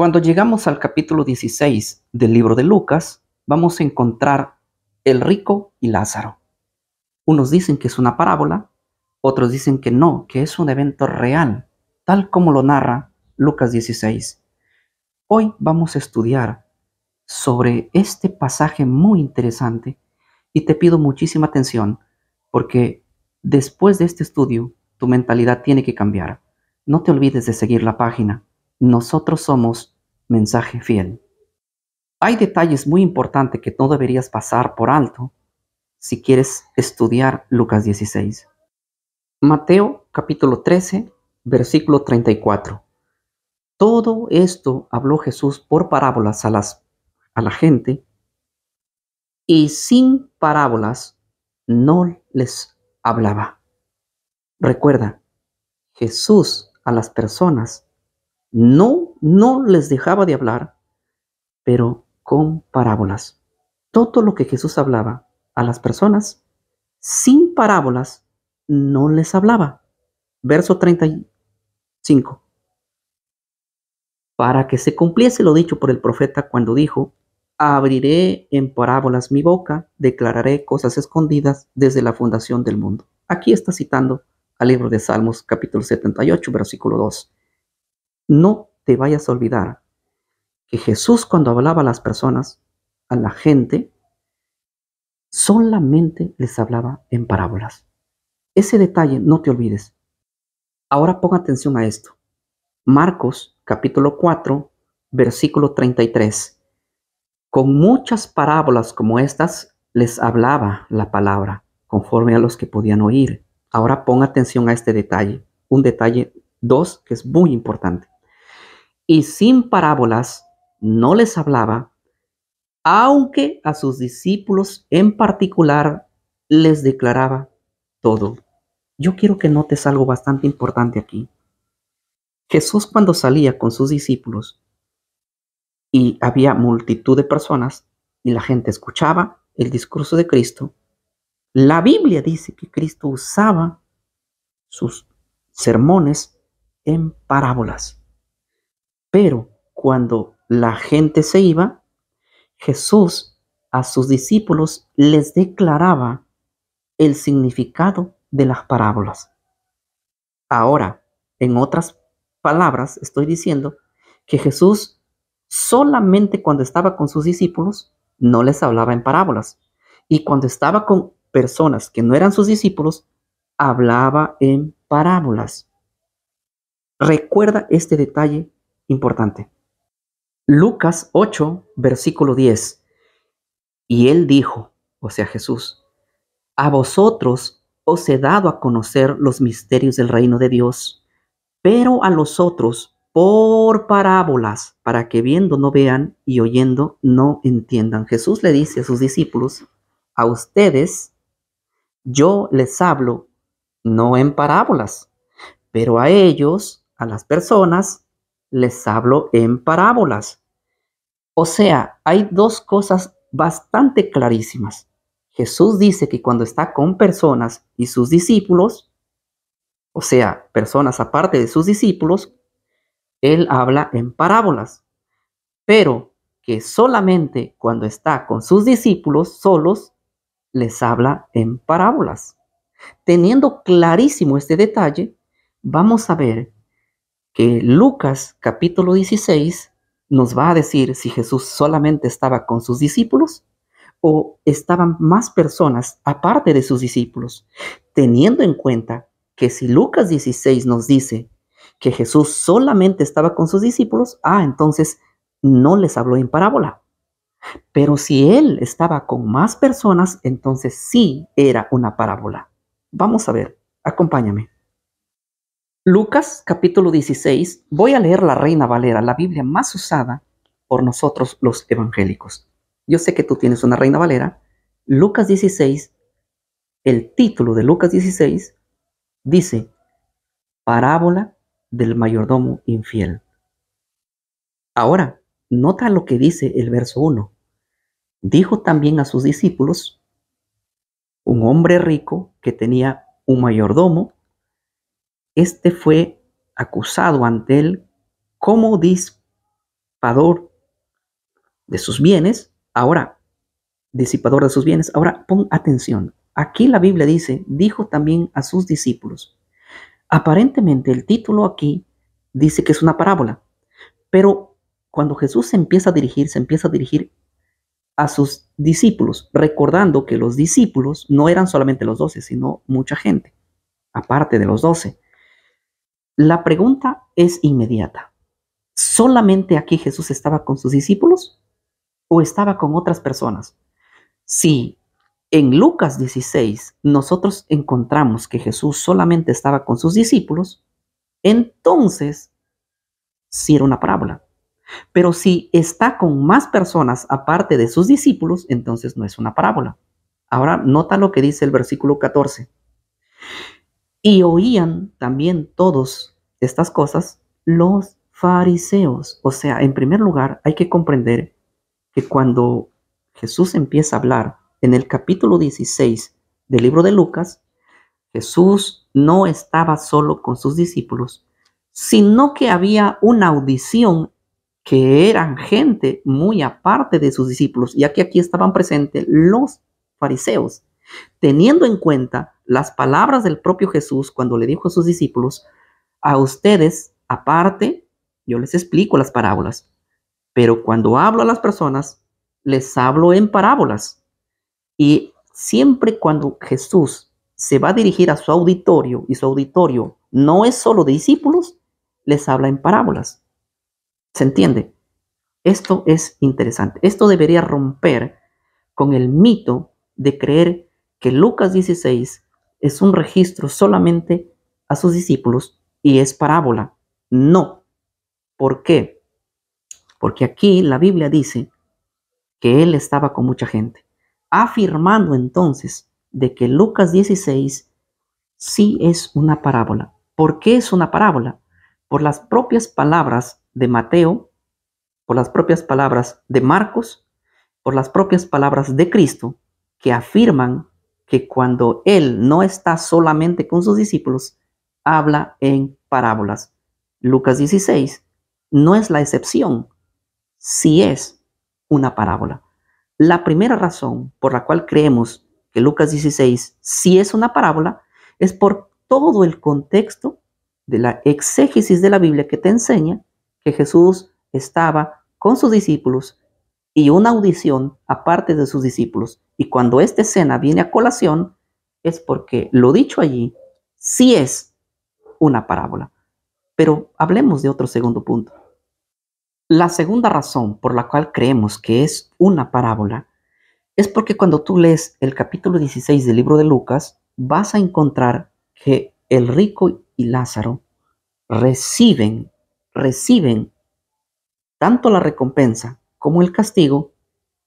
Cuando llegamos al capítulo 16 del libro de Lucas, vamos a encontrar el rico y Lázaro. Unos dicen que es una parábola, otros dicen que no, que es un evento real, tal como lo narra Lucas 16. Hoy vamos a estudiar sobre este pasaje muy interesante y te pido muchísima atención porque después de este estudio tu mentalidad tiene que cambiar. No te olvides de seguir la página nosotros somos mensaje fiel. Hay detalles muy importantes que no deberías pasar por alto si quieres estudiar Lucas 16. Mateo capítulo 13, versículo 34. Todo esto habló Jesús por parábolas a, las, a la gente y sin parábolas no les hablaba. Recuerda, Jesús a las personas no, no les dejaba de hablar, pero con parábolas. Todo lo que Jesús hablaba a las personas, sin parábolas, no les hablaba. Verso 35. Para que se cumpliese lo dicho por el profeta cuando dijo, abriré en parábolas mi boca, declararé cosas escondidas desde la fundación del mundo. Aquí está citando al libro de Salmos capítulo 78, versículo 2. No te vayas a olvidar que Jesús cuando hablaba a las personas, a la gente, solamente les hablaba en parábolas. Ese detalle no te olvides. Ahora pon atención a esto. Marcos capítulo 4, versículo 33. Con muchas parábolas como estas les hablaba la palabra, conforme a los que podían oír. Ahora pon atención a este detalle, un detalle 2 que es muy importante y sin parábolas no les hablaba, aunque a sus discípulos en particular les declaraba todo. Yo quiero que notes algo bastante importante aquí. Jesús cuando salía con sus discípulos y había multitud de personas y la gente escuchaba el discurso de Cristo, la Biblia dice que Cristo usaba sus sermones en parábolas. Pero cuando la gente se iba, Jesús a sus discípulos les declaraba el significado de las parábolas. Ahora, en otras palabras, estoy diciendo que Jesús solamente cuando estaba con sus discípulos no les hablaba en parábolas. Y cuando estaba con personas que no eran sus discípulos, hablaba en parábolas. Recuerda este detalle importante. Lucas 8, versículo 10. Y él dijo, o sea Jesús, a vosotros os he dado a conocer los misterios del reino de Dios, pero a los otros por parábolas, para que viendo no vean y oyendo no entiendan. Jesús le dice a sus discípulos, a ustedes yo les hablo no en parábolas, pero a ellos, a las personas, les hablo en parábolas. O sea, hay dos cosas bastante clarísimas. Jesús dice que cuando está con personas y sus discípulos, o sea, personas aparte de sus discípulos, Él habla en parábolas, pero que solamente cuando está con sus discípulos solos, les habla en parábolas. Teniendo clarísimo este detalle, vamos a ver que Lucas capítulo 16 nos va a decir si Jesús solamente estaba con sus discípulos o estaban más personas aparte de sus discípulos, teniendo en cuenta que si Lucas 16 nos dice que Jesús solamente estaba con sus discípulos, ah, entonces no les habló en parábola. Pero si él estaba con más personas, entonces sí era una parábola. Vamos a ver, acompáñame. Lucas capítulo 16, voy a leer la Reina Valera, la Biblia más usada por nosotros los evangélicos. Yo sé que tú tienes una Reina Valera. Lucas 16, el título de Lucas 16 dice, parábola del mayordomo infiel. Ahora, nota lo que dice el verso 1. Dijo también a sus discípulos, un hombre rico que tenía un mayordomo este fue acusado ante él como disipador de sus bienes. Ahora, disipador de sus bienes. Ahora, pon atención. Aquí la Biblia dice, dijo también a sus discípulos. Aparentemente el título aquí dice que es una parábola, pero cuando Jesús se empieza a dirigir, se empieza a dirigir a sus discípulos, recordando que los discípulos no eran solamente los doce, sino mucha gente, aparte de los doce. La pregunta es inmediata. ¿Solamente aquí Jesús estaba con sus discípulos o estaba con otras personas? Si en Lucas 16 nosotros encontramos que Jesús solamente estaba con sus discípulos, entonces sí era una parábola. Pero si está con más personas aparte de sus discípulos, entonces no es una parábola. Ahora nota lo que dice el versículo 14. Y oían también todos estas cosas los fariseos. O sea, en primer lugar, hay que comprender que cuando Jesús empieza a hablar en el capítulo 16 del libro de Lucas, Jesús no estaba solo con sus discípulos, sino que había una audición que eran gente muy aparte de sus discípulos, ya que aquí estaban presentes los fariseos. Teniendo en cuenta las palabras del propio Jesús cuando le dijo a sus discípulos, a ustedes, aparte, yo les explico las parábolas, pero cuando hablo a las personas, les hablo en parábolas. Y siempre cuando Jesús se va a dirigir a su auditorio y su auditorio no es solo de discípulos, les habla en parábolas. ¿Se entiende? Esto es interesante. Esto debería romper con el mito de creer que Lucas 16 es un registro solamente a sus discípulos y es parábola. No. ¿Por qué? Porque aquí la Biblia dice que él estaba con mucha gente, afirmando entonces de que Lucas 16 sí es una parábola. ¿Por qué es una parábola? Por las propias palabras de Mateo, por las propias palabras de Marcos, por las propias palabras de Cristo, que afirman que cuando Él no está solamente con sus discípulos, habla en parábolas. Lucas 16 no es la excepción, si es una parábola. La primera razón por la cual creemos que Lucas 16 sí es una parábola es por todo el contexto de la exégesis de la Biblia que te enseña que Jesús estaba con sus discípulos y una audición aparte de sus discípulos. Y cuando esta escena viene a colación es porque lo dicho allí si es una parábola. Pero hablemos de otro segundo punto. La segunda razón por la cual creemos que es una parábola es porque cuando tú lees el capítulo 16 del libro de Lucas, vas a encontrar que el rico y Lázaro reciben, reciben tanto la recompensa como el castigo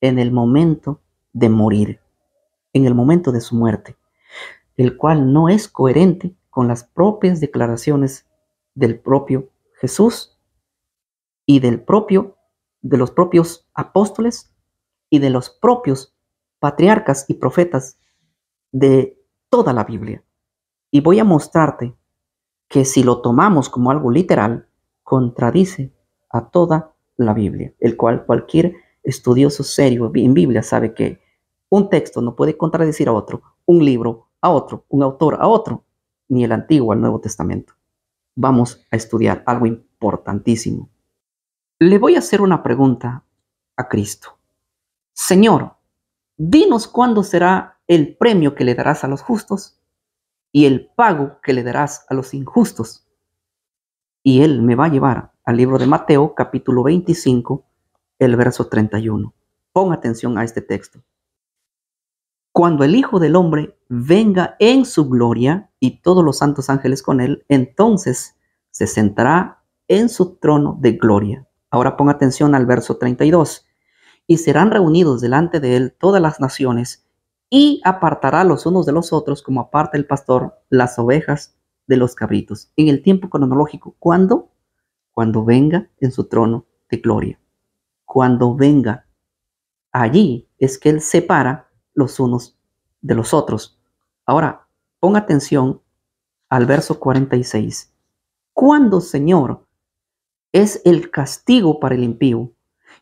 en el momento de morir, en el momento de su muerte, el cual no es coherente con las propias declaraciones del propio Jesús y del propio de los propios apóstoles y de los propios patriarcas y profetas de toda la Biblia. Y voy a mostrarte que si lo tomamos como algo literal, contradice a toda la Biblia, el cual cualquier estudioso serio en Biblia sabe que un texto no puede contradecir a otro, un libro a otro, un autor a otro ni el Antiguo al Nuevo Testamento. Vamos a estudiar algo importantísimo. Le voy a hacer una pregunta a Cristo. Señor, dinos cuándo será el premio que le darás a los justos y el pago que le darás a los injustos. Y él me va a llevar al libro de Mateo capítulo 25, el verso 31. Pon atención a este texto. Cuando el Hijo del Hombre venga en su gloria y todos los santos ángeles con él, entonces se sentará en su trono de gloria. Ahora ponga atención al verso 32. Y serán reunidos delante de él todas las naciones y apartará los unos de los otros como aparta el pastor las ovejas de los cabritos. En el tiempo cronológico, ¿cuándo? Cuando venga en su trono de gloria. Cuando venga allí es que él separa los unos de los otros. Ahora, pon atención al verso 46. ¿Cuándo, Señor, es el castigo para el impío?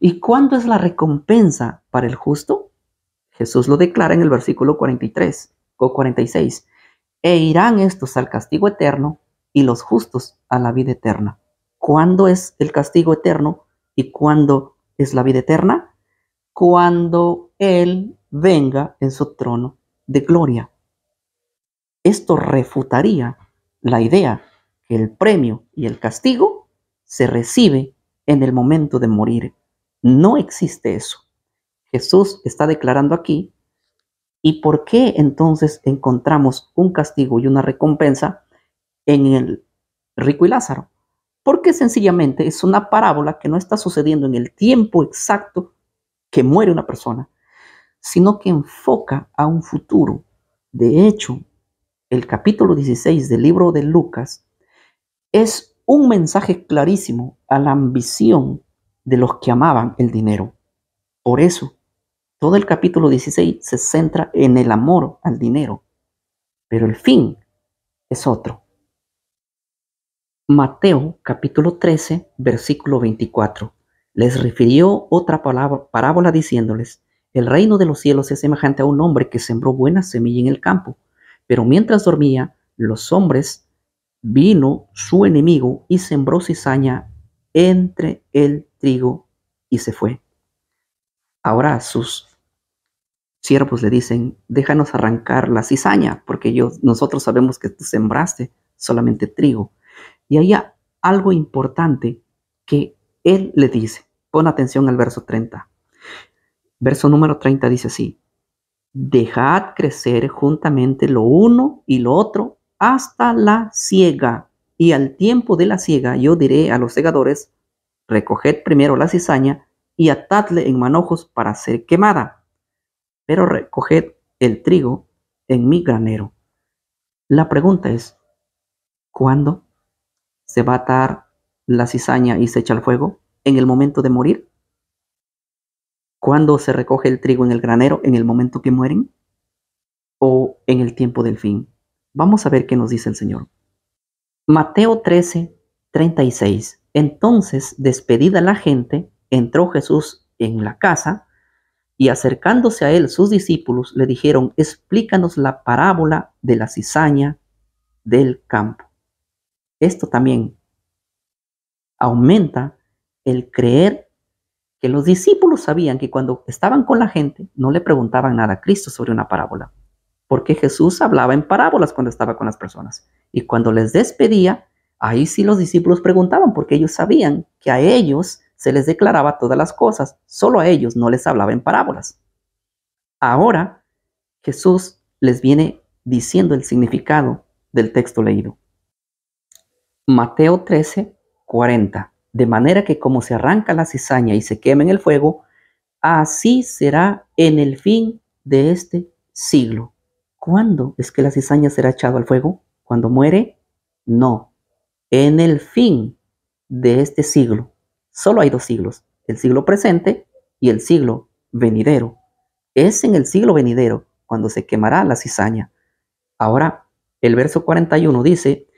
¿Y cuándo es la recompensa para el justo? Jesús lo declara en el versículo 43 o 46. E irán estos al castigo eterno y los justos a la vida eterna. ¿Cuándo es el castigo eterno y cuándo es la vida eterna? Cuando Él venga en su trono de gloria. Esto refutaría la idea que el premio y el castigo se recibe en el momento de morir. No existe eso. Jesús está declarando aquí. ¿Y por qué entonces encontramos un castigo y una recompensa en el rico y Lázaro? Porque sencillamente es una parábola que no está sucediendo en el tiempo exacto que muere una persona, sino que enfoca a un futuro. De hecho, el capítulo 16 del libro de Lucas es un mensaje clarísimo a la ambición de los que amaban el dinero. Por eso, todo el capítulo 16 se centra en el amor al dinero, pero el fin es otro. Mateo capítulo 13, versículo 24, les refirió otra parábola diciéndoles, el reino de los cielos es semejante a un hombre que sembró buena semilla en el campo, pero mientras dormía, los hombres vino su enemigo y sembró cizaña entre el trigo y se fue. Ahora sus siervos le dicen, déjanos arrancar la cizaña, porque nosotros sabemos que tú sembraste solamente trigo. Y hay algo importante que él le dice. Pon atención al verso 30. Verso número 30 dice así, dejad crecer juntamente lo uno y lo otro hasta la ciega. Y al tiempo de la ciega yo diré a los segadores, recoged primero la cizaña y atadle en manojos para ser quemada, pero recoged el trigo en mi granero. La pregunta es, ¿cuándo se va a atar la cizaña y se echa al fuego? ¿En el momento de morir? cuando se recoge el trigo en el granero? ¿En el momento que mueren? ¿O en el tiempo del fin? Vamos a ver qué nos dice el Señor. Mateo 13, 36. Entonces, despedida la gente, entró Jesús en la casa y acercándose a él sus discípulos le dijeron, explícanos la parábola de la cizaña del campo. Esto también aumenta el creer que los discípulos sabían que cuando estaban con la gente no le preguntaban nada a Cristo sobre una parábola, porque Jesús hablaba en parábolas cuando estaba con las personas. Y cuando les despedía, ahí sí los discípulos preguntaban, porque ellos sabían que a ellos se les declaraba todas las cosas, solo a ellos no les hablaba en parábolas. Ahora Jesús les viene diciendo el significado del texto leído. Mateo 13, 40 de manera que como se arranca la cizaña y se quema en el fuego, así será en el fin de este siglo. ¿Cuándo es que la cizaña será echada al fuego? ¿Cuando muere? No. En el fin de este siglo. Solo hay dos siglos, el siglo presente y el siglo venidero. Es en el siglo venidero cuando se quemará la cizaña. Ahora, el verso 41 dice,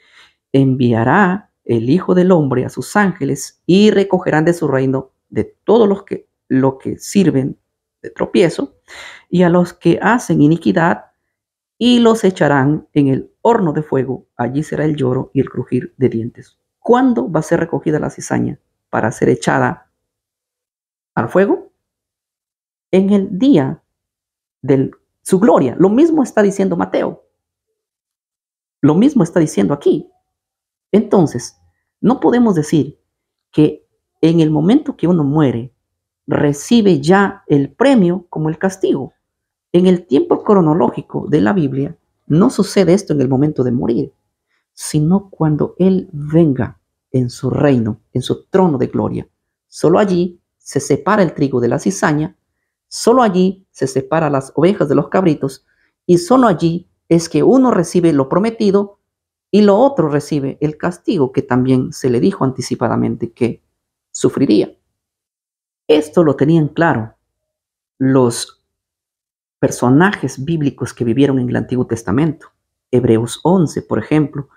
enviará el Hijo del Hombre a sus ángeles y recogerán de su reino de todos los que lo que sirven de tropiezo y a los que hacen iniquidad y los echarán en el horno de fuego. Allí será el lloro y el crujir de dientes. ¿Cuándo va a ser recogida la cizaña para ser echada al fuego? En el día de su gloria. Lo mismo está diciendo Mateo. Lo mismo está diciendo aquí. Entonces, no podemos decir que en el momento que uno muere, recibe ya el premio como el castigo. En el tiempo cronológico de la Biblia, no sucede esto en el momento de morir, sino cuando Él venga en su reino, en su trono de gloria. Solo allí se separa el trigo de la cizaña, solo allí se separa las ovejas de los cabritos, y solo allí es que uno recibe lo prometido y lo otro recibe el castigo que también se le dijo anticipadamente que sufriría. Esto lo tenían claro los personajes bíblicos que vivieron en el Antiguo Testamento. Hebreos 11, por ejemplo,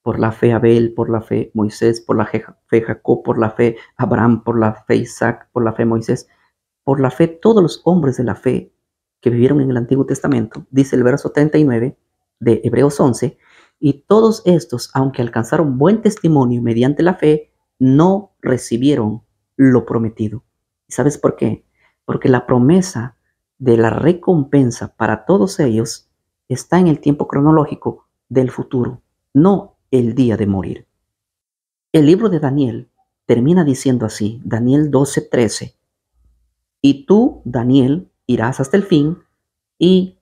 por la fe Abel, por la fe Moisés, por la fe Jacob, por la fe Abraham, por la fe Isaac, por la fe Moisés, por la fe todos los hombres de la fe que vivieron en el Antiguo Testamento, dice el verso 39 de Hebreos 11, y todos estos, aunque alcanzaron buen testimonio mediante la fe, no recibieron lo prometido. ¿Y sabes por qué? Porque la promesa de la recompensa para todos ellos está en el tiempo cronológico del futuro, no el día de morir. El libro de Daniel termina diciendo así, Daniel 12:13, y tú, Daniel, irás hasta el fin y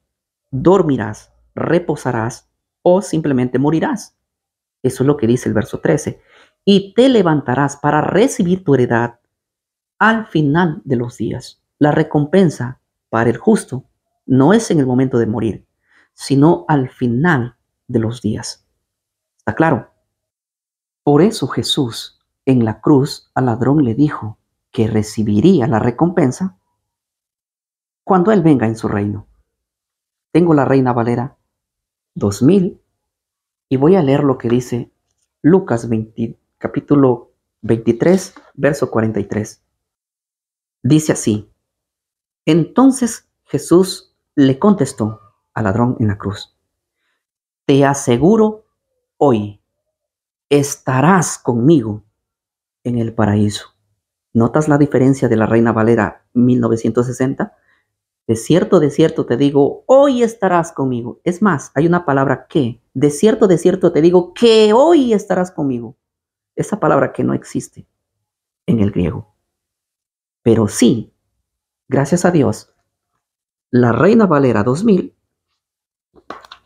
dormirás, reposarás o simplemente morirás. Eso es lo que dice el verso 13. Y te levantarás para recibir tu heredad al final de los días. La recompensa para el justo no es en el momento de morir, sino al final de los días. ¿Está claro? Por eso Jesús en la cruz al ladrón le dijo que recibiría la recompensa cuando Él venga en su reino. Tengo la reina Valera 2000 y voy a leer lo que dice Lucas 20, capítulo 23, verso 43. Dice así, entonces Jesús le contestó al ladrón en la cruz, te aseguro hoy estarás conmigo en el paraíso. ¿Notas la diferencia de la Reina Valera 1960? De cierto, de cierto te digo, hoy estarás conmigo. Es más, hay una palabra que. De cierto, de cierto te digo que hoy estarás conmigo. Esa palabra que no existe en el griego. Pero sí, gracias a Dios, la Reina Valera 2000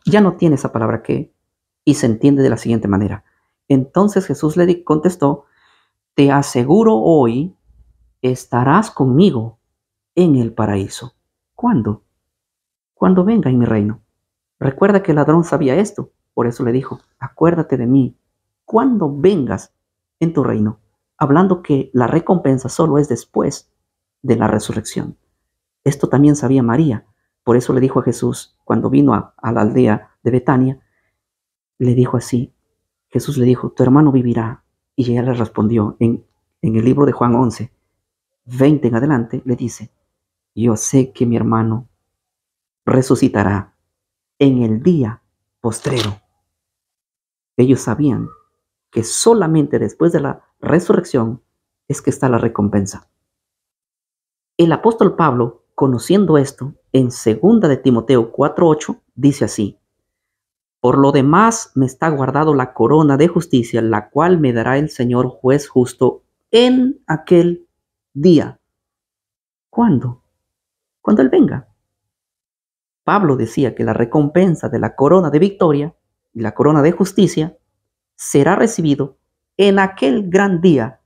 ya no tiene esa palabra que y se entiende de la siguiente manera. Entonces Jesús le contestó, te aseguro hoy estarás conmigo en el paraíso. ¿Cuándo? Cuando venga en mi reino. Recuerda que el ladrón sabía esto, por eso le dijo, acuérdate de mí, cuando vengas en tu reino, hablando que la recompensa solo es después de la resurrección. Esto también sabía María, por eso le dijo a Jesús, cuando vino a, la aldea de Betania, le dijo así, Jesús le dijo, tu hermano vivirá. Y ella le respondió en, en el libro de Juan 11, 20 en adelante, le dice, yo sé que mi hermano resucitará en el día postrero. Ellos sabían que solamente después de la resurrección es que está la recompensa. El apóstol Pablo, conociendo esto, en 2 de Timoteo 4:8 dice así: Por lo demás me está guardado la corona de justicia, la cual me dará el Señor juez justo en aquel día. ¿Cuándo? cuando Él venga. Pablo decía que la recompensa de la corona de victoria y la corona de justicia será recibido en aquel gran día,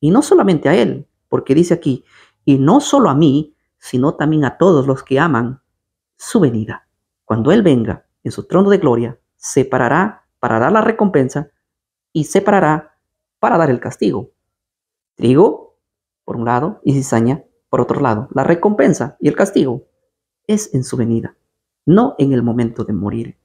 y no solamente a Él, porque dice aquí, y no solo a mí, sino también a todos los que aman su venida. Cuando Él venga en su trono de gloria, parará para dar la recompensa y separará para dar el castigo. Trigo, por un lado, y cizaña, por otro lado, la recompensa y el castigo es en su venida, no en el momento de morir.